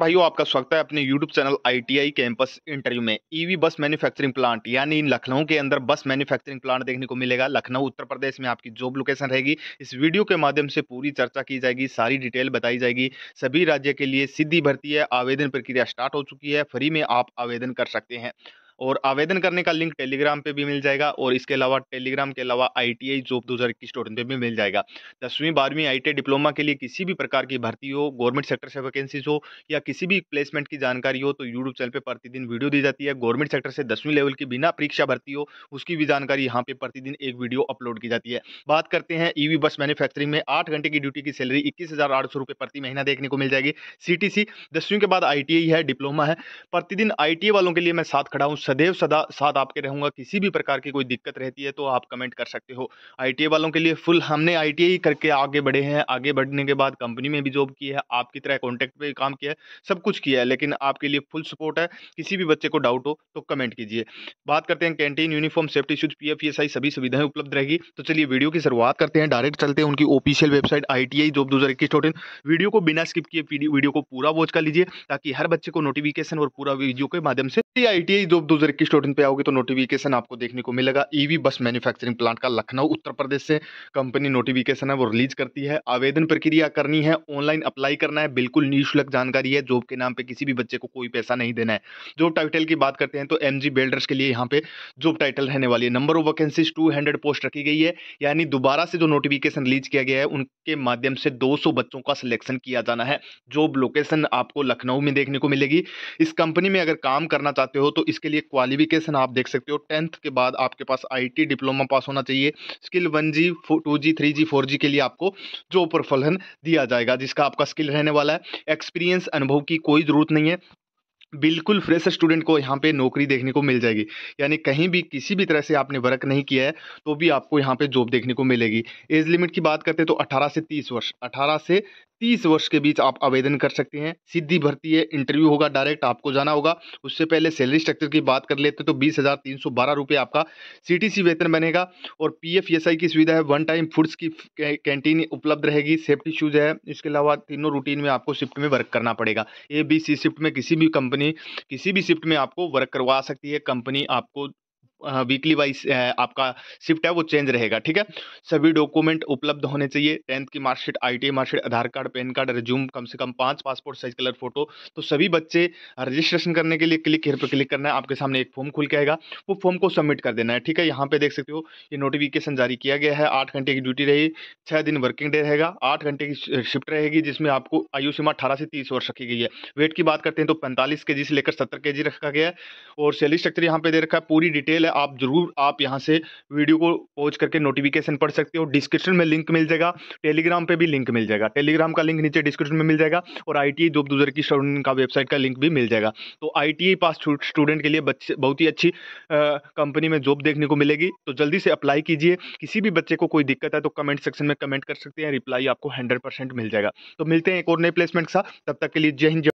भाइयों आपका स्वागत है अपने YouTube channel I campus interview में ईवी बस मैन्युफैक्चरिंग प्लांट यानी लखनऊ के अंदर बस मैन्युफैक्चरिंग प्लांट देखने को मिलेगा लखनऊ उत्तर प्रदेश में आपकी जॉब लोकेशन रहेगी इस वीडियो के माध्यम से पूरी चर्चा की जाएगी सारी डिटेल बताई जाएगी सभी राज्य के लिए सीधी भर्ती है आवेदन प्रक्रिया स्टार्ट हो चुकी है फ्री में आप आवेदन कर सकते हैं और आवेदन करने का लिंक टेलीग्राम पे भी मिल जाएगा और इसके अलावा टेलीग्राम के अलावा आई टी आई जॉब दो हज़ार इक्कीस डॉट पर भी मिल जाएगा दसवीं बारहवीं आई टी डिप्लोमा के लिए किसी भी प्रकार की भर्ती हो गवर्नमेंट सेक्टर से वैकेंसीज हो या किसी भी प्लेसमेंट की जानकारी हो तो यूट्यूब चैनल पर प्रतिदिन वीडियो दी जाती है गवर्नमेंट सेक्टर से दसवीं लेवल की बिना परीक्षा भर्ती हो उसकी भी जानकारी यहाँ पे प्रतिदिन एक वीडियो अपलोड की जाती है बात करते हैं ईवी बस मैन्युफैक्चरिंग में आठ घंटे की ड्यूटी की सैलरी इक्कीस हज़ार आठ सौ रुपये प्रति महीना देखने को मिल जाएगी सी दसवीं के बाद आई है डिप्लोमा है प्रतिदिन आई वालों के लिए मैं साथ खड़ा हूँ सदैव सदा साथ आपके रहूँगा किसी भी प्रकार की कोई दिक्कत रहती है तो आप कमेंट कर सकते हो आई वालों के लिए फुल हमने आई करके आगे बढ़े हैं आगे बढ़ने के बाद कंपनी में भी जॉब की है आपकी तरह कॉन्टैक्ट पर काम किया है सब कुछ किया है लेकिन आपके लिए फुल सपोर्ट है किसी भी बच्चे को डाउट हो तो कमेंट कीजिए बात करते हैं canteen uniform safety shoes P F सभी सुविधाएं उपलब्ध रहेगी तो चलिए वीडियो की शुरुआत करते हैं डायरेक्ट चलते हैं उनकी official website I T I job दो हज़ार इक्कीस टोटल वीडियो को बिना स्किप किए वीडियो को पूरा वॉच कर लीजिए ताकि हर बच्चे को नोटिफिकेशन और पूरा वीडियो के माध्यम से आई टी आई जॉब दो हज़ार इक्कीस टोटिन पे आओगे तो नोटिफिकेशन आपको देखने को मिलेगा ईवी बस मैन्युफैक्चरिंग प्लांट का लखनऊ उत्तर प्रदेश से कंपनी नोटिफिकेशन है वो रिलीज करती है आवेदन प्रक्रिया करनी है ऑनलाइन अप्लाई करना है बिल्कुल निःशुल्क जानकारी है जॉब के नाम पर किसी भी बच्चे को कोई पैसा नहीं देना है जॉब टाइटल की बात करते हैं तो एम बिल्डर्स के लिए यहाँ पे जॉब टाइटल रहने वाली है number of vacancies two post रखी गई है यानी दोबारा से जो नोटिफिकेशन रिलीज किया गया है उनके माध्यम से दो बच्चों का सिलेक्शन किया जाना है जॉब लोकेशन आपको लखनऊ में देखने को मिलेगी इस कंपनी में अगर काम करना चाहते हो तो इसके लिए क्वालिफिकेशन आप देख सकते हो टेंथ के बाद आपके पास आईटी डिप्लोमा पास होना चाहिए skill one G two G three G four G के लिए आपको जॉब प्रोफलन दिया जाएगा जिसका आपका स्किल रहने वाला है एक्सपीरियंस अनुभव की कोई ज़रूरत नहीं है बिल्कुल फ्रेश स्टूडेंट को यहाँ पे नौकरी देखने को मिल जाएगी यानी कहीं भी किसी भी तरह से आपने वर्क नहीं किया है तो भी आपको यहाँ पे जॉब देखने को मिलेगी एज लिमिट की बात करते हैं तो 18 से 30 वर्ष 18 से तीस वर्ष के बीच आप आवेदन कर सकते हैं सीधी भर्ती है इंटरव्यू होगा डायरेक्ट आपको जाना होगा उससे पहले सैलरी स्ट्रक्चर की बात कर लेते तो बीस हज़ार तीन सौ बारह रुपये आपका सीटीसी वेतन बनेगा और पीएफ ईएसआई e की सुविधा है वन टाइम फूड्स की कैंटीन उपलब्ध रहेगी सेफ्टी शूज है इसके अलावा तीनों रूटीन में आपको शिफ्ट में वर्क करना पड़ेगा ए बी सी शिफ्ट में किसी भी कंपनी किसी भी शिफ्ट में आपको वर्क करवा सकती है कंपनी आपको वीकली वाइज आपका शिफ्ट है वो चेंज रहेगा ठीक है सभी डॉक्यूमेंट उपलब्ध होने चाहिए टेंथ की marksheet I T marksheet Aadhaar card PAN card resume कम से कम पाँच पासपोर्ट साइज कलर फोटो तो सभी बच्चे रजिस्ट्रेशन करने के लिए क्लिक हेयर पर क्लिक करना है आपके सामने एक फॉर्म खुल के आएगा वो फॉर्म को सबमिट कर देना है ठीक है यहाँ पे देख सकते हो ये नोटिफिकेशन जारी किया गया है आठ घंटे की ड्यूटी रही छः दिन वर्किंग डे रहेगा आठ घंटे की शिफ्ट रहेगी जिसमें आपको आयु सीमा अठारह से तीस वर्ष रखी गई है वेट की बात करते हैं तो पैंतालीस के से लेकर सत्तर के रखा गया है और सैलरी स्ट्रक्चर यहाँ पे दे रखा है पूरी डिटेल है आप जरूर आप यहाँ से वीडियो को पॉज करके नोटिफिकेशन पढ़ सकते हो डिस्क्रिप्शन में लिंक मिल जाएगा टेलीग्राम पर भी लिंक मिल जाएगा टेलीग्राम का लिंक नीचे डिस्क्रिप्शन में मिल जाएगा और आई टी जॉब की स्टूडेंट का वेबसाइट का लिंक भी मिल जाएगा तो आई टी पास स्टूडेंट के लिए बच्चे बहुत ही अच्छी कंपनी में जॉब देखने को मिलेगी तो जल्दी से अप्लाई कीजिए किसी भी बच्चे को कोई दिक्कत है तो कमेंट सेक्शन में कमेंट कर सकते हैं रिप्लाई आपको हंड्रेड मिल जाएगा तो मिलते हैं एक और नए प्लेसमेंट का तब तक के लिए जय हिंद